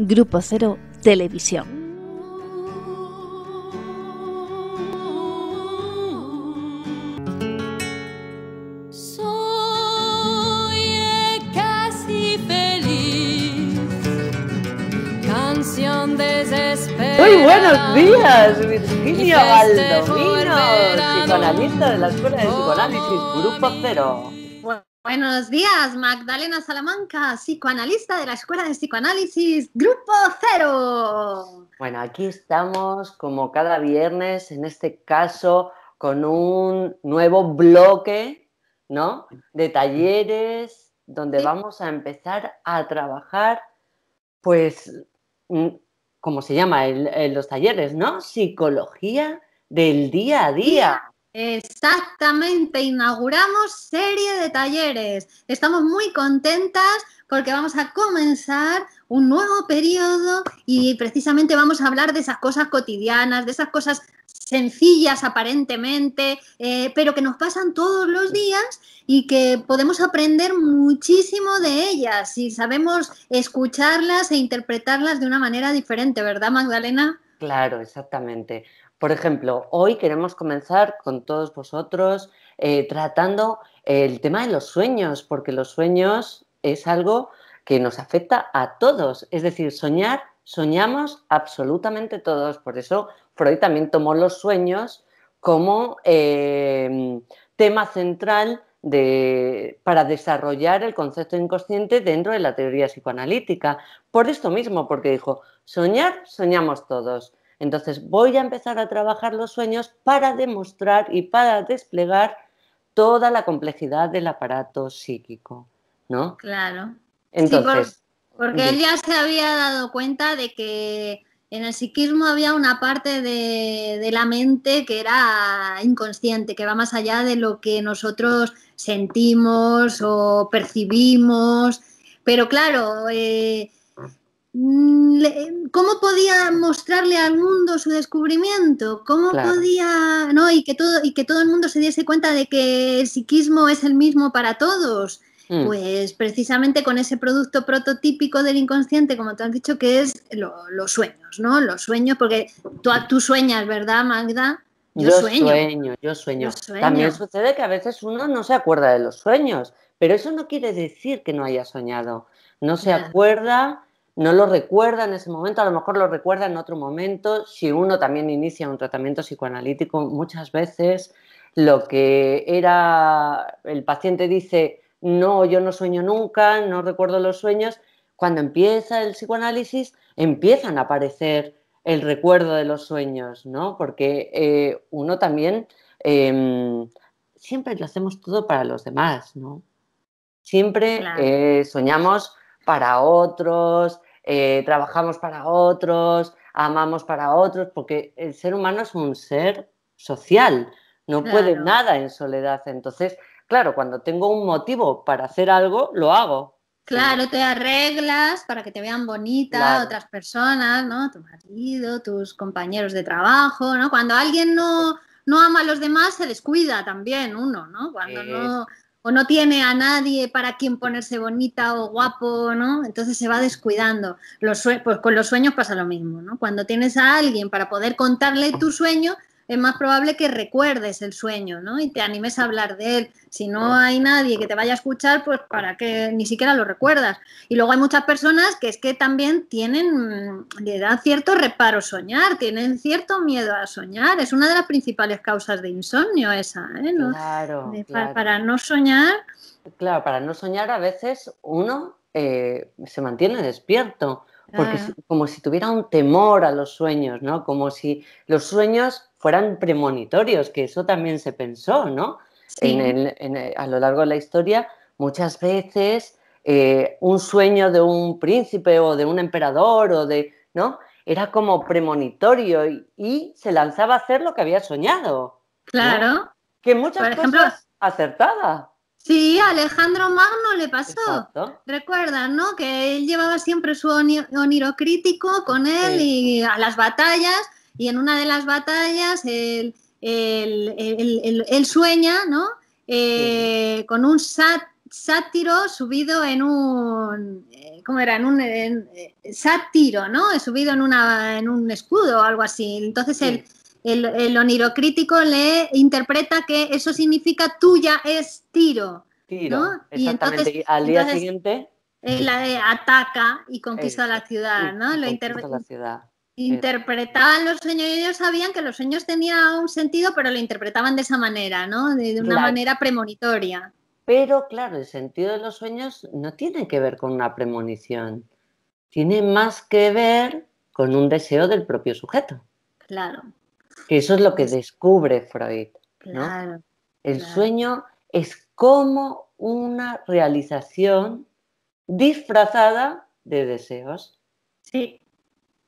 Grupo Cero Televisión. Soy casi feliz, Muy buenos días, Virginia Valdomino, psicoanalista de la Escuela de Psicoanálisis Grupo Cero. Buenos días, Magdalena Salamanca, psicoanalista de la Escuela de Psicoanálisis, Grupo Cero. Bueno, aquí estamos como cada viernes, en este caso, con un nuevo bloque, ¿no? De talleres, donde vamos a empezar a trabajar, pues, mm, ¿cómo se llama? en los talleres, ¿no? Psicología del día a día. Exactamente, inauguramos serie de talleres. Estamos muy contentas porque vamos a comenzar un nuevo periodo y precisamente vamos a hablar de esas cosas cotidianas, de esas cosas sencillas aparentemente, eh, pero que nos pasan todos los días y que podemos aprender muchísimo de ellas y sabemos escucharlas e interpretarlas de una manera diferente, ¿verdad Magdalena? Claro, exactamente. Por ejemplo, hoy queremos comenzar con todos vosotros eh, tratando eh, el tema de los sueños, porque los sueños es algo que nos afecta a todos. Es decir, soñar, soñamos absolutamente todos. Por eso Freud también tomó los sueños como em, tema central para desarrollar el concepto inconsciente dentro de la teoría psicoanalítica. Por esto mismo, porque dijo, soñar, soñamos todos. Entonces voy a empezar a trabajar los sueños para demostrar y para desplegar toda la complejidad del aparato psíquico, ¿no? Claro. Entonces. porque él ya se había dado cuenta de que en el psiquismo había una parte de, la mente que era inconsciente, que va más allá de lo que nosotros sentimos o percibimos. Pero claro, eh, Mm, cómo podía mostrarle al mundo su descubrimiento, cómo podía, ¿no? Y que todo y que todo el mundo se diese cuenta de que el psiquismo es el mismo para todos. Mm. Pues precisamente con ese producto prototípico del inconsciente, como tú has dicho, que es los sueños, ¿no? Los sueños, porque tú, sueñas, ¿verdad, Magda? Yo, sueño. yo sueño. Yo sueño. También sucede que a veces uno no se acuerda de los sueños, pero eso no quiere decir que no haya soñado. No se acuerda, no lo recuerda en ese momento, a lo mejor lo recuerda en otro momento. Si uno también inicia un tratamiento psicoanalítico, muchas veces lo que era, el paciente dice, no, yo no sueño nunca, no recuerdo los sueños, cuando empieza el psicoanálisis empiezan a aparecer el recuerdo de los sueños, ¿no? Porque eh, uno también em, siempre lo hacemos todo para los demás, ¿no? Siempre eh, soñamos para otros, eh, trabajamos para otros, amamos para otros, porque el ser humano es un ser social, no puede nada en soledad. Entonces, claro, cuando tengo un motivo para hacer algo, lo hago. Claro, te arreglas para que te vean bonita otras personas, ¿no? Tu marido, tus compañeros de trabajo, ¿no? Cuando alguien no, no ama a los demás, se descuida también uno, ¿no? Cuando no o no tiene a nadie para quien ponerse bonita o guapo, ¿no? Entonces se va descuidando. Los pues con los sueños pasa lo mismo, ¿no? Cuando tienes a alguien para poder contarle tu sueño, es más probable que recuerdes el sueño, ¿no? Y te animes a hablar de él. Si no hay nadie que te vaya a escuchar, pues para que ni siquiera lo recuerdas. Y luego hay muchas personas que es que también tienen, mm, le dan cierto reparo soñar, tienen cierto miedo a soñar. Es una de las principales causas de insomnio esa, ¿eh? Claro, Para, no soñar. Claro, para no soñar a veces uno eh, se mantiene despierto porque como si tuviera un temor a los sueños, ¿no? Como si los sueños fueran premonitorios, que eso también se pensó, ¿no? Eh, a lo largo de la historia, muchas veces eh, un sueño de un príncipe o de un emperador o de, ¿no? Era como premonitorio y, se lanzaba a hacer lo que había soñado. Claro. Que muchas Por ejemplo, cosas Sí, Alejandro Magno le pasó. Recuerda, ¿no? Que él llevaba siempre su oniro crítico con él y a las batallas y en una de las batallas él, sueña, eh, Con un sátiro subido en un, eh, ¿cómo era? En un eh, sátiro, ¿no? Subido en, en un escudo o algo así. Entonces el, el, el, onirocrítico le interpreta que eso significa tuya es tiro. Tiro, exactamente. Y al día siguiente... ataca y conquista la ciudad, ¿no? Lo conquista la ciudad. Interpretaban los sueños, y ellos sabían que los sueños tenían un sentido, pero lo interpretaban de esa manera, ¿no? De, una manera premonitoria. Pero claro, el sentido de los sueños no tiene que ver con una premonición, tiene más que ver con un deseo del propio sujeto. Claro. Que eso es lo que pues descubre Freud. Claro. El sueño es como una realización disfrazada de deseos. Sí,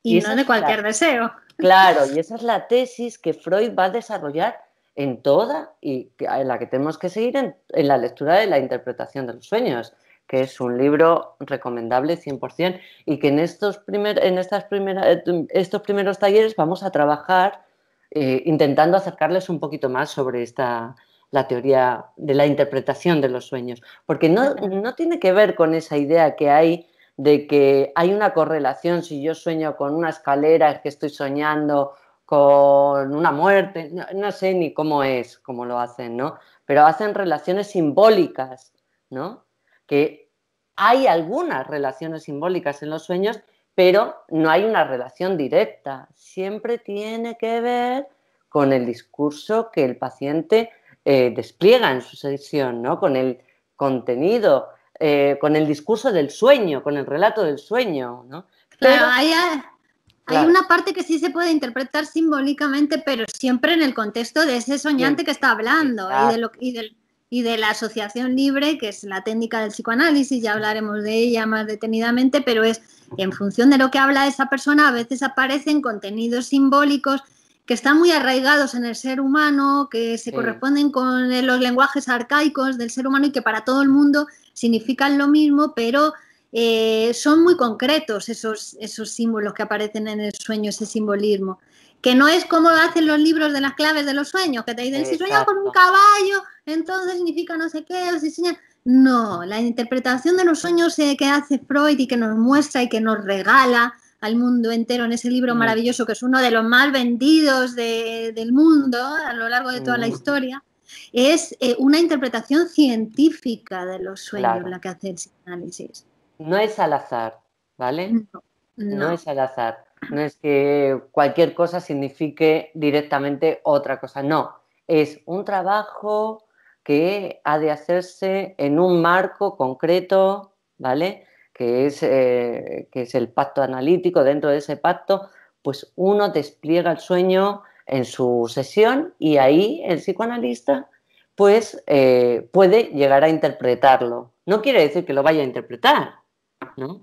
y, no de cualquier deseo. Claro, y esa es la tesis que Freud va a desarrollar en toda y en la que tenemos que seguir en, la lectura de la interpretación de los sueños, que es un libro recomendable 100% y que en estos, primer, en estas eh, estos primeros talleres vamos a trabajar eh, intentando acercarles un poquito más sobre esta, la teoría de la interpretación de los sueños, porque no tiene que ver con esa idea que hay de que hay una correlación, si yo sueño con una escalera, es que estoy soñando con una muerte, no, sé ni cómo es, cómo lo hacen, ¿no? Pero hacen relaciones simbólicas, ¿no? Que hay algunas relaciones simbólicas en los sueños, pero no hay una relación directa. Siempre tiene que ver con el discurso que el paciente eh, despliega en su sesión, ¿no? Con el contenido eh, con el discurso del sueño, con el relato del sueño, ¿no? claro, hay, ah, una parte que sí se puede interpretar simbólicamente, pero siempre en el contexto de ese soñante que está hablando y de, la asociación libre, que es la técnica del psicoanálisis, ya hablaremos de ella más detenidamente, pero es en función de lo que habla esa persona, a veces aparecen contenidos simbólicos que están muy arraigados en el ser humano, que se corresponden con los lenguajes arcaicos del ser humano y que para todo el mundo significan lo mismo, pero eh, son muy concretos esos, esos símbolos que aparecen en el sueño, ese simbolismo. Que no es como hacen los libros de las claves de los sueños, que te dicen, si sueñas con un caballo, entonces significa no sé qué, o si No, la interpretación de los sueños eh, que hace Freud y que nos muestra y que nos regala al mundo entero en ese libro mm. maravilloso que es uno de los más vendidos del mundo a lo largo de toda la mm. historia, es eh, una interpretación científica de los sueños la que hace el psicoanálisis. No es al azar, ¿vale? No, es al azar. No es que cualquier cosa signifique directamente otra cosa. No, es un trabajo que ha de hacerse en un marco concreto, ¿vale? Que es, eh, que es el pacto analítico. Dentro de ese pacto, pues uno despliega el sueño en su sesión y ahí el psicoanalista pues eh, puede llegar a interpretarlo. No quiere decir que lo vaya a interpretar, ¿no?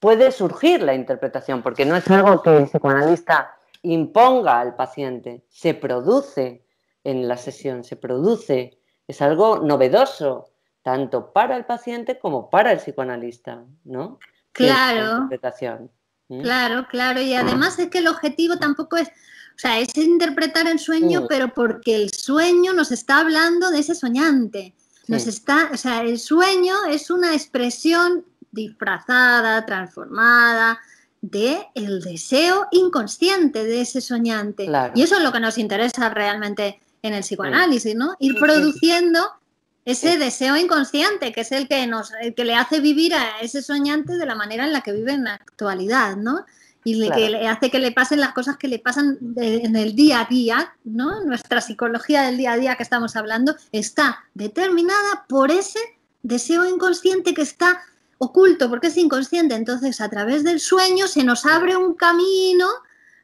Puede surgir la interpretación, porque no es algo que el psicoanalista imponga al paciente, se produce en la sesión, se produce, es algo novedoso, tanto para el paciente como para el psicoanalista, ¿no? Claro. Interpretación. ¿Mm? Claro, claro, y además es que el objetivo tampoco es, o sea, es interpretar el sueño, oh. pero porque el sueño nos está hablando de ese soñante. Nos está, o sea, el sueño es una expresión disfrazada, transformada, de el deseo inconsciente de ese soñante. Y eso es lo que nos interesa realmente en el psicoanálisis, ¿no? Ir produciendo ese deseo inconsciente, que es el que nos, el que le hace vivir a ese soñante de la manera en la que vive en la actualidad, ¿no? y que le hace que le pasen las cosas que le pasan en el día a día, ¿no? Nuestra psicología del día a día que estamos hablando está determinada por ese deseo inconsciente que está oculto, porque es inconsciente. Entonces, a través del sueño se nos abre un camino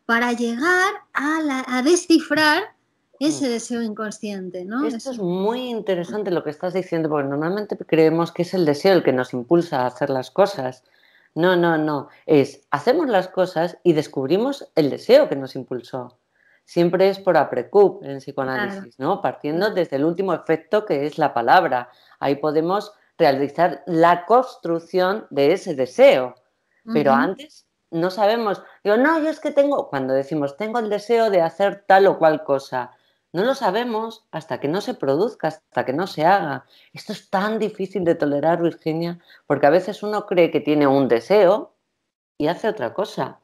para llegar a, descifrar ese mm. deseo inconsciente, ¿no? Esto es muy interesante lo que estás diciendo, porque normalmente creemos que es el deseo el que nos impulsa a hacer las cosas no, no, no. Es hacemos las cosas y descubrimos el deseo que nos impulsó. Siempre es por aprecup en psicoanálisis, ¿no? Partiendo desde el último efecto que es la palabra. Ahí podemos realizar la construcción de ese deseo. Pero antes no sabemos. Digo, no, yo es que tengo, cuando decimos, tengo el deseo de hacer tal o cual cosa, no lo sabemos hasta que no se produzca, hasta que no se haga. Esto es tan difícil de tolerar, Virginia, porque a veces uno cree que tiene un deseo y hace otra cosa.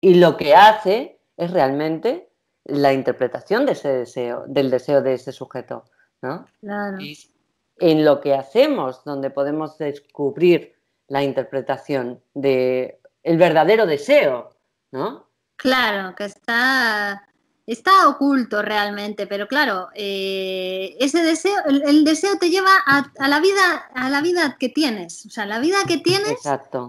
Y lo que hace es realmente la interpretación de ese deseo, del deseo de ese sujeto. ¿no? Claro. en lo que hacemos donde podemos descubrir la interpretación de el verdadero deseo, ¿no? Claro, que está está oculto realmente, pero claro, eh, ese deseo, el, deseo te lleva a, la vida, a la vida que tienes. O sea, la vida que tienes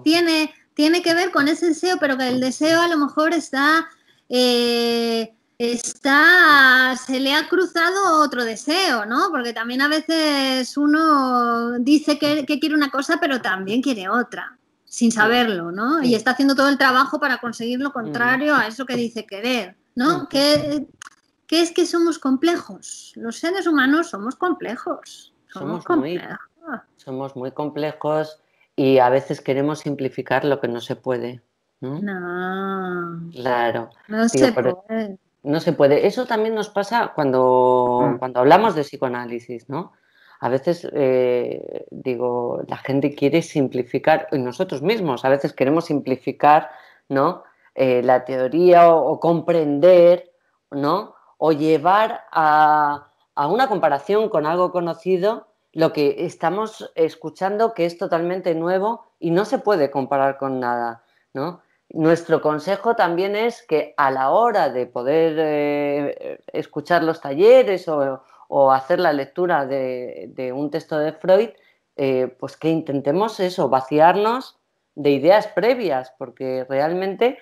tiene, tiene que ver con ese deseo, pero que el deseo a lo mejor está, eh, está, se le ha cruzado otro deseo, ¿no? Porque también a veces uno dice que, quiere una cosa, pero también quiere otra sin saberlo, ¿no? Y está haciendo todo el trabajo para conseguir lo mm. contrario a eso que dice querer. ¿no? Eh, que, es que somos complejos. Los seres humanos somos complejos. Somos, Muy, somos muy complejos y a veces queremos simplificar lo que no se puede. No. claro. No se puede. No se puede. Eso también nos pasa cuando, mm. cuando hablamos de psicoanálisis, ¿no? a veces eh, digo, la gente quiere simplificar, y nosotros mismos a veces queremos simplificar, ¿no? Eh, la teoría o, comprender, ¿no? O llevar a, una comparación con algo conocido lo que estamos escuchando que es totalmente nuevo y no se puede comparar con nada, ¿no? Nuestro consejo también es que a la hora de poder eh, escuchar los talleres o, hacer la lectura de, un texto de Freud, eh, pues que intentemos eso, vaciarnos de ideas previas, porque realmente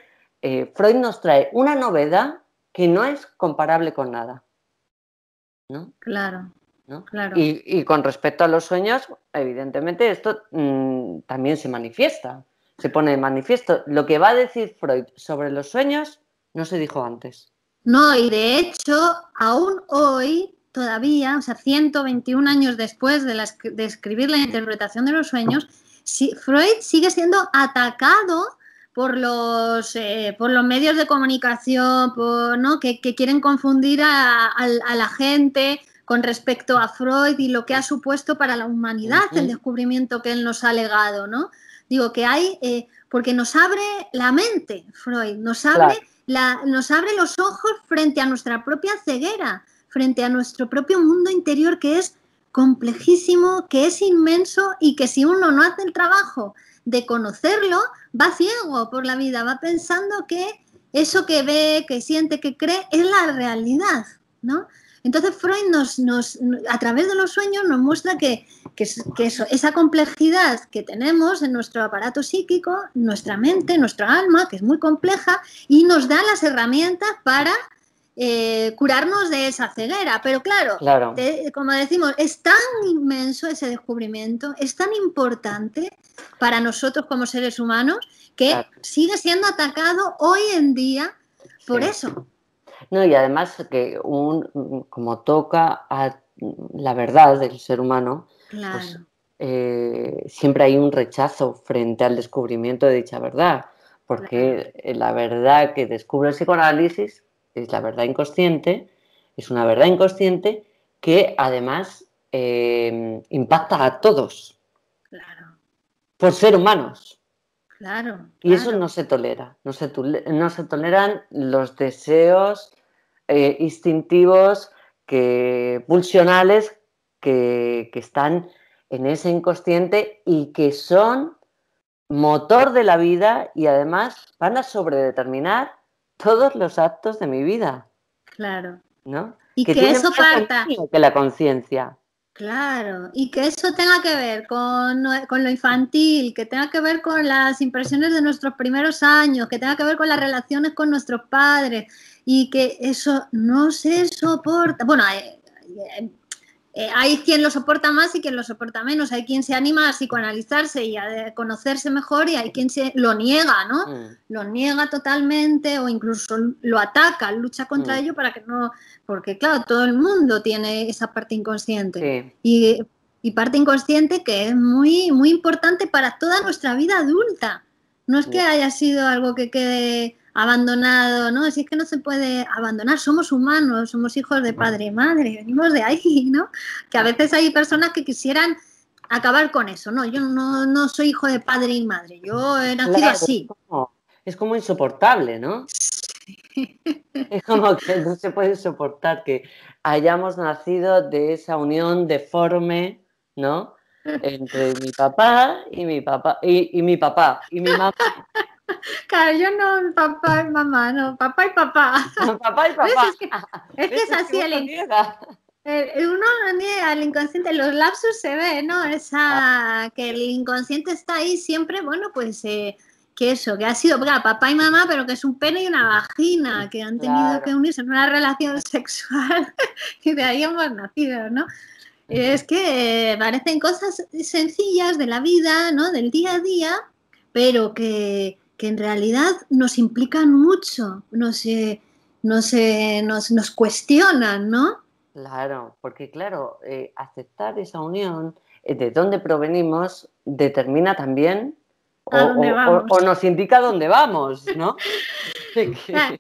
eh, Freud nos trae una novedad que no es comparable con nada. ¿no? Claro. Y, con respecto a los sueños, evidentemente esto mm, también se manifiesta, se pone de manifiesto. Lo que va a decir Freud sobre los sueños no se dijo antes. No, y de hecho, aún hoy, todavía, o sea, 121 años después de, escribir la interpretación de los sueños, si, Freud sigue siendo atacado por los, eh, por los medios de comunicación, ¿no? que, quieren confundir a, la gente con respecto a Freud y lo que ha supuesto para la humanidad el descubrimiento que él nos ha legado, ¿no? Digo que hay, eh, porque nos abre la mente, Freud, nos abre, nos abre los ojos frente a nuestra propia ceguera, frente a nuestro propio mundo interior que es complejísimo, que es inmenso y que si uno no hace el trabajo de conocerlo, va ciego por la vida, va pensando que eso que ve, que siente, que cree, es la realidad, ¿no? Entonces Freud nos, nos, a través de los sueños nos muestra que, eso, esa complejidad que tenemos en nuestro aparato psíquico, nuestra mente, nuestra alma, que es muy compleja, y nos da las herramientas para eh, curarnos de esa ceguera. Pero claro, como decimos, es tan inmenso ese descubrimiento, es tan importante para nosotros como seres humanos que sigue siendo atacado hoy en día por eso. No, y además que como toca a la verdad del ser humano, pues, eh, siempre hay un rechazo frente al descubrimiento de dicha verdad, porque la verdad que descubre el psicoanálisis es la verdad inconsciente, es una verdad inconsciente que además em, impacta a todos. Claro. Por ser humanos. Claro. Y eso no se tolera. No se, toleran los deseos eh, instintivos, que, pulsionales, que, que están en ese inconsciente y que son motor de la vida y además van a sobredeterminar todos los actos de mi vida. Claro. ¿No? Y que, eso parta. Que la conciencia. Claro, y que eso tenga que ver con, lo infantil, que tenga que ver con las impresiones de nuestros primeros años, que tenga que ver con las relaciones con nuestros padres y que eso no se soporta. Bueno, eh, eh, eh, hay quien lo soporta más y quien lo soporta menos, hay quien se anima a psicoanalizarse y a conocerse mejor y hay quien se lo niega, ¿no? Mm. Lo niega totalmente o incluso lo ataca, lucha contra mm. ello para que no, porque claro, todo el mundo tiene esa parte inconsciente. Y, parte inconsciente que es muy, muy importante para toda nuestra vida adulta. No es que mm. haya sido algo que quede abandonado, ¿no? Si es que no se puede abandonar, somos humanos, somos hijos de padre y madre, venimos de ahí, ¿no? Que a veces hay personas que quisieran acabar con eso, ¿no? Yo no, no soy hijo de padre y madre, yo he nacido así. Es como, insoportable, ¿no? Es como que no se puede soportar que hayamos nacido de esa unión deforme, ¿no? Entre mi papá y mi papá y, y mi papá y mi mamá. Claro, yo no, papá y mamá, no, papá y papá. Papá y Es que es, que es así el, el, uno al inconsciente, los lapsus se ve, ¿no? Esa, ah. que el inconsciente está ahí siempre, bueno, pues eh, que eso, que ha sido papá y mamá, pero que es un pene y una vagina, que han tenido que unirse en una relación sexual y de ahí hemos nacido, ¿no? Es que eh, parecen cosas sencillas de la vida, ¿no? Del día a día, pero que, que en realidad nos implican mucho, nos, eh, nos, eh, nos, nos, cuestionan, ¿no? Claro, porque claro, eh, aceptar esa unión, eh, de dónde provenimos, determina también o, nos indica dónde vamos, ¿no?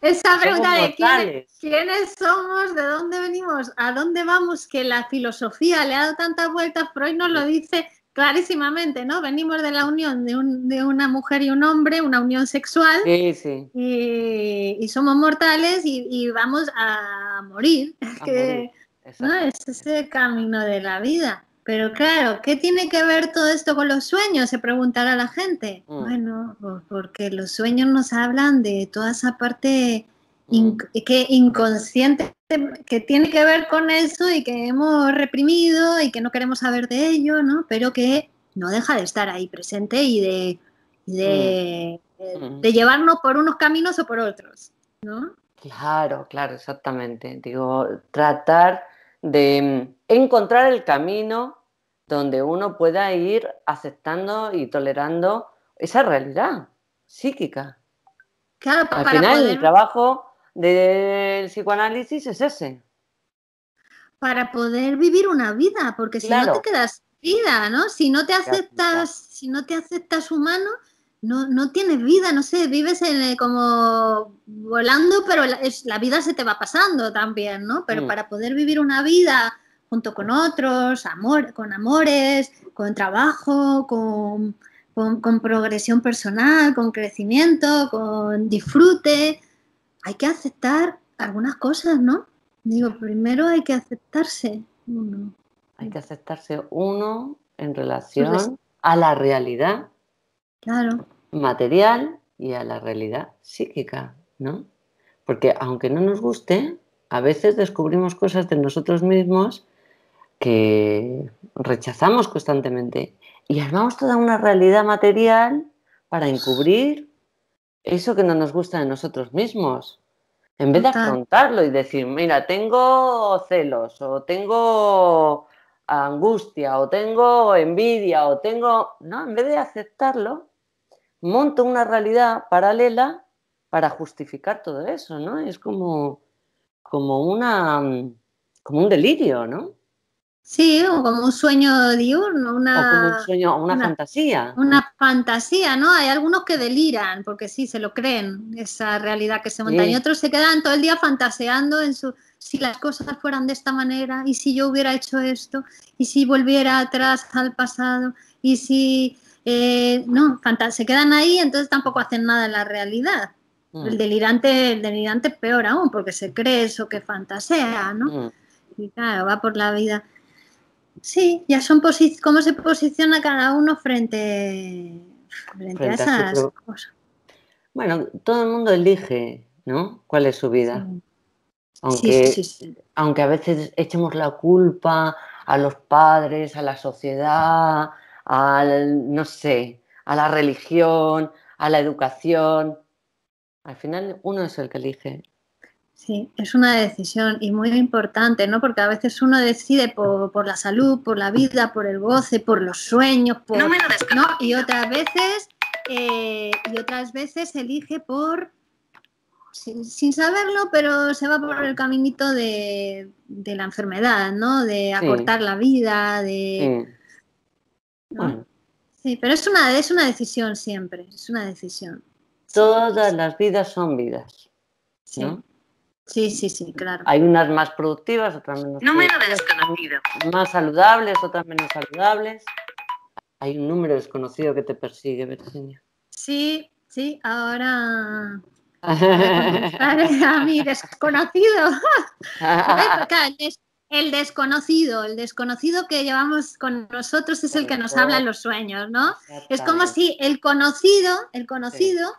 Ah, esa pregunta de quiénes somos, de dónde venimos, a dónde vamos, que la filosofía le ha dado tantas vueltas, Freud nos lo dice clarísimamente, ¿no? Venimos de la unión de, una mujer y un hombre, una unión sexual, sí, sí. Eh, y somos mortales y, vamos a morir. Es el camino de la vida. Pero claro, ¿qué tiene que ver todo esto con los sueños? Se preguntará la gente. Mm. Bueno, porque los sueños nos hablan de toda esa parte mm. que inconsciente que tiene que ver con eso y que hemos reprimido y que no queremos saber de ello, ¿no? Pero que no deja de estar ahí presente y de, mm. eh, de, llevarnos por unos caminos o por otros, ¿no? Claro, claro, exactamente. Digo, tratar de mm, encontrar el camino donde uno pueda ir aceptando y tolerando esa realidad psíquica. Al final el trabajo del psicoanálisis es ese. Para poder vivir una vida, porque si no te quedas vida, ¿no? Si no te aceptas, si no te aceptas humano, no, tienes vida, no sé, vives eh, como volando, pero la, vida se te va pasando también, ¿no? Pero mm. para poder vivir una vida junto con otros, amor, con amores, con trabajo, con progresión personal, con crecimiento, con disfrute, hay que aceptar algunas cosas, ¿no? Digo, primero hay que aceptarse uno. Hay que aceptarse uno en relación pues a la realidad material y a la realidad psíquica, ¿no? Porque aunque no nos guste, a veces descubrimos cosas de nosotros mismos que rechazamos constantemente y armamos toda una realidad material para encubrir eso que no nos gusta de nosotros mismos. En vez de afrontarlo y decir, mira, tengo celos o tengo angustia o tengo envidia o tengo... No, en vez de aceptarlo, monto una realidad paralela para justificar todo eso, ¿no? Es como, como, una, mm, como un delirio, ¿no? Sí, como un sueño diurno, una, fantasía. Una fantasía, ¿no? Hay algunos que deliran, porque sí, se lo creen, esa realidad que se monta. Y otros se quedan todo el día fantaseando en su, si las cosas fueran de esta manera, y si yo hubiera hecho esto, y si volviera atrás al pasado, y si... Eh, no, se quedan ahí, entonces tampoco hacen nada en la realidad. El mm. delirante, el delirante peor aún, porque se cree eso que fantasea, ¿no? Mm. Y claro, va por la vida Sí, ya son posiciones. cómo se posiciona cada uno frente, a esas cosas. Bueno, todo el mundo elige, ¿no? ¿Cuál es su vida? Aunque, aunque a veces echemos la culpa a los padres, a la sociedad, al, no sé, a la religión, a la educación. Al final uno es el que elige Sí, es una decisión y muy importante, ¿no? Porque a veces uno decide por, la salud, por la vida, por el goce, por los sueños, por, no, Y otras veces eh, y otras veces elige por sin, saberlo, pero se va por el caminito de, la enfermedad, ¿no? De acortar la vida, de sí. pero es una es una decisión siempre, es una decisión. Todas las vidas son vidas, ¿no? Sí, sí, sí, claro. Hay unas más productivas, otras menos Número desconocido. Más saludables, otras menos saludables. Hay un número desconocido que te persigue, Virginia. Sí, sí, ahora. a mí, desconocido. el desconocido, el desconocido que llevamos con nosotros es el que nos habla en los sueños, ¿no? Es como si el conocido, el conocido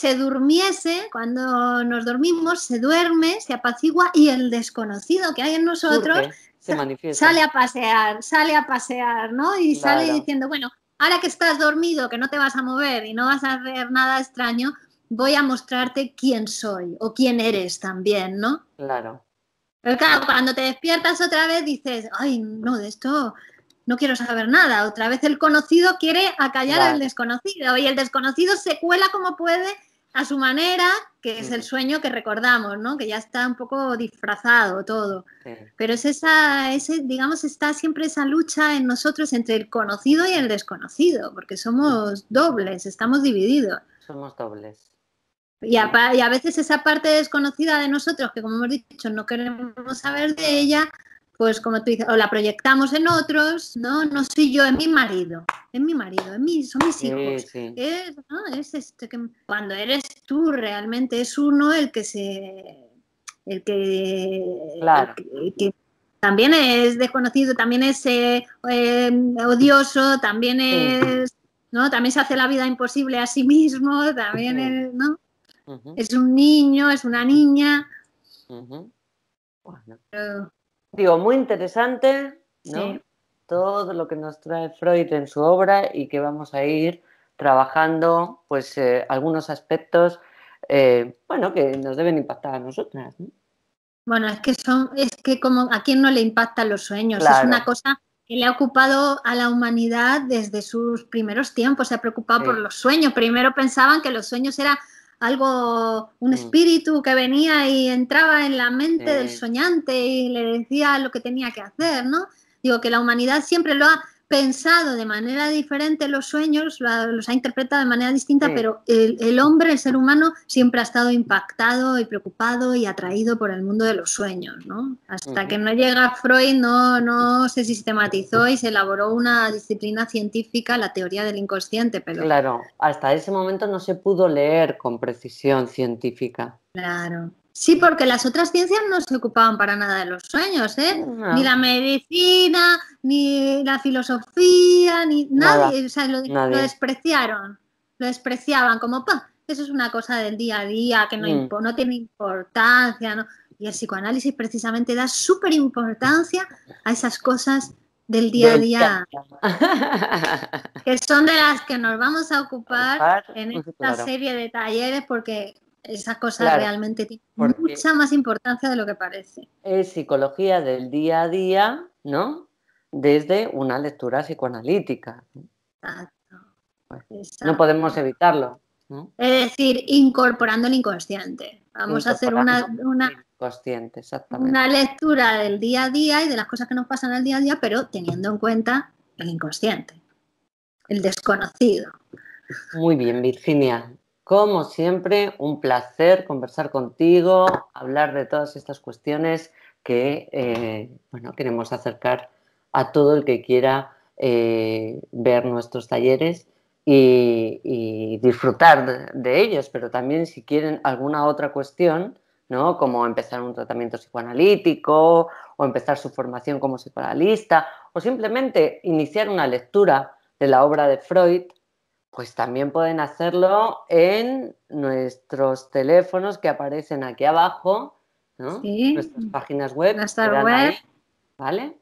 se durmiese, cuando nos dormimos, se duerme, se apacigua y el desconocido que hay en nosotros se sale a pasear, sale a pasear, ¿no? Y sale diciendo, bueno, ahora que estás dormido, que no te vas a mover y no vas a ver nada extraño, voy a mostrarte quién soy o quién eres también, ¿no? Claro. Pero claro, cuando te despiertas otra vez dices, ay, no, de esto no quiero saber nada. Otra vez el conocido quiere acallar al desconocido y el desconocido se cuela como puede a su manera, que es el sueño que recordamos, ¿no? Que ya está un poco disfrazado todo. Pero es esa, ese, digamos, está siempre esa lucha en nosotros entre el conocido y el desconocido, porque somos dobles, estamos divididos. Somos dobles. Y a, y a veces esa parte desconocida de nosotros, que como hemos dicho, no queremos saber de ella, pues como tú dices, o la proyectamos en otros, ¿no? No soy yo, en mi marido, en mi marido, en son mis hijos. Es, este que cuando eres tú realmente es uno el que se el que, también es desconocido, también es eh, em, odioso, también es, ¿no? También se hace la vida imposible a sí mismo, también es, ¿no? Es un niño, es una niña. Digo, muy interesante, ¿no? Todo lo que nos trae Freud en su obra y que vamos a ir trabajando, pues, eh, algunos aspectos, eh, bueno, que nos deben impactar a nosotras. Bueno, es que son, es que como a quién no le impactan los sueños, es una cosa que le ha ocupado a la humanidad desde sus primeros tiempos, se ha preocupado por los sueños. Primero pensaban que los sueños eran algo, un mm. espíritu que venía y entraba en la mente del soñante y le decía lo que tenía que hacer, ¿no? Digo que la humanidad siempre lo ha, pensado de manera diferente los sueños, los ha interpretado de manera distinta, mm. pero el, hombre, el ser humano, siempre ha estado impactado y preocupado y atraído por el mundo de los sueños, ¿no? Hasta que no llega Freud, no, no se sistematizó y se elaboró una disciplina científica, la teoría del inconsciente, Claro, hasta ese momento no se pudo leer con precisión científica. Claro. Sí, porque las otras ciencias no se ocupaban para nada de los sueños, ¿eh? Ni la medicina, ni la filosofía, ni nadie. lo, despreciaron. Lo despreciaban como, pa, eso es una cosa del día a día que no, mm. no tiene importancia. ¿no? Y el psicoanálisis precisamente da súper importancia a esas cosas del día a día, que son de las que nos vamos a ocupar en mm, esta serie de talleres porque esas cosas realmente tienen mucha más importancia de lo que parece. Es psicología del día a día, ¿no? Desde una lectura psicoanalítica. Exacto. No podemos evitarlo. Es decir, incorporando el inconsciente. Vamos a hacer una, consciente, exactamente. una lectura del día a día y de las cosas que nos pasan al día a día, pero teniendo en cuenta el inconsciente, el desconocido. Muy bien, Virginia. Como siempre, un placer conversar contigo, hablar de todas estas cuestiones que eh, queremos acercar a todo el que quiera eh, ver nuestros talleres y, disfrutar de, ellos, pero también si quieren alguna otra cuestión, ¿no? como empezar un tratamiento psicoanalítico o empezar su formación como psicoanalista o simplemente iniciar una lectura de la obra de Freud, pues también pueden hacerlo en nuestros teléfonos que aparecen aquí abajo, ¿no? Nuestras páginas web. Nuestra web. ¿Vale?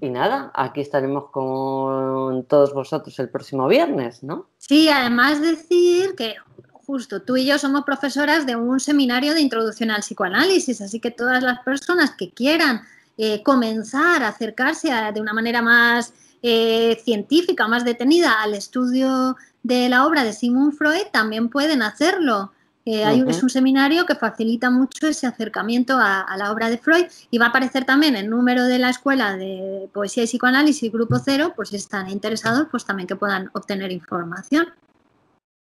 Y, nada, aquí estaremos con todos vosotros el próximo viernes, ¿no? Sí, además decir que justo tú y yo somos profesoras de un seminario de introducción al psicoanálisis, así que todas las personas que quieran eh, comenzar a acercarse de una manera más eh, científica más detenida al estudio de la obra de Sigmund Freud, también pueden hacerlo. Eh, hay, Es un seminario que facilita mucho ese acercamiento a, la obra de Freud y va a aparecer también el número de la Escuela de Poesía y Psicoanálisis Grupo Cero, pues si están interesados, pues también que puedan obtener información.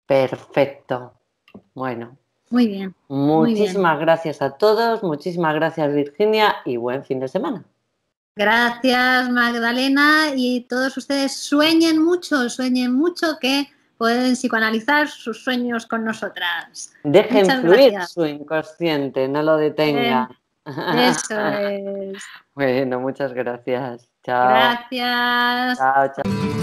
Perfecto. Bueno. Muy bien. Muchísimas gracias a todos, muchísimas gracias Virginia y buen fin de semana. Gracias, Magdalena. Y todos ustedes sueñen mucho, sueñen mucho que pueden psicoanalizar sus sueños con nosotras. Dejen fluir su inconsciente, no lo detenga. Eh, eso es. Bueno, muchas gracias. Chao. Gracias. Chao, chao.